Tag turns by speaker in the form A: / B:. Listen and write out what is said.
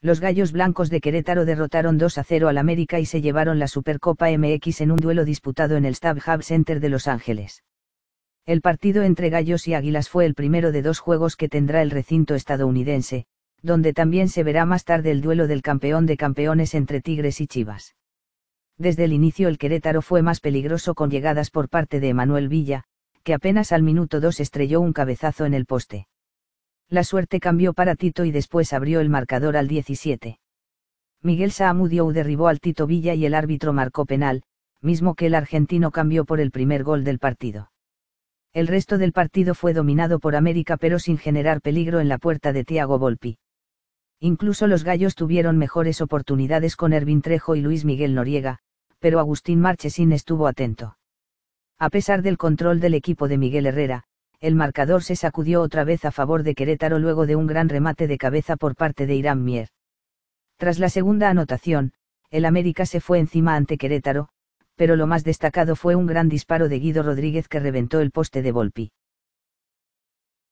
A: los Gallos Blancos de Querétaro derrotaron 2 a 0 al América y se llevaron la Supercopa MX en un duelo disputado en el Stab Hub Center de Los Ángeles. El partido entre Gallos y Águilas fue el primero de dos juegos que tendrá el recinto estadounidense, donde también se verá más tarde el duelo del campeón de campeones entre Tigres y Chivas. Desde el inicio el Querétaro fue más peligroso con llegadas por parte de Emanuel Villa, que apenas al minuto 2 estrelló un cabezazo en el poste. La suerte cambió para Tito y después abrió el marcador al 17. Miguel Saamudio derribó al Tito Villa y el árbitro marcó penal, mismo que el argentino cambió por el primer gol del partido. El resto del partido fue dominado por América pero sin generar peligro en la puerta de Tiago Volpi. Incluso los gallos tuvieron mejores oportunidades con Ervin Trejo y Luis Miguel Noriega, pero Agustín Marchesín estuvo atento. A pesar del control del equipo de Miguel Herrera, el marcador se sacudió otra vez a favor de Querétaro luego de un gran remate de cabeza por parte de Irán Mier. Tras la segunda anotación, el América se fue encima ante Querétaro, pero lo más destacado fue un gran disparo de Guido Rodríguez que reventó el poste de Volpi.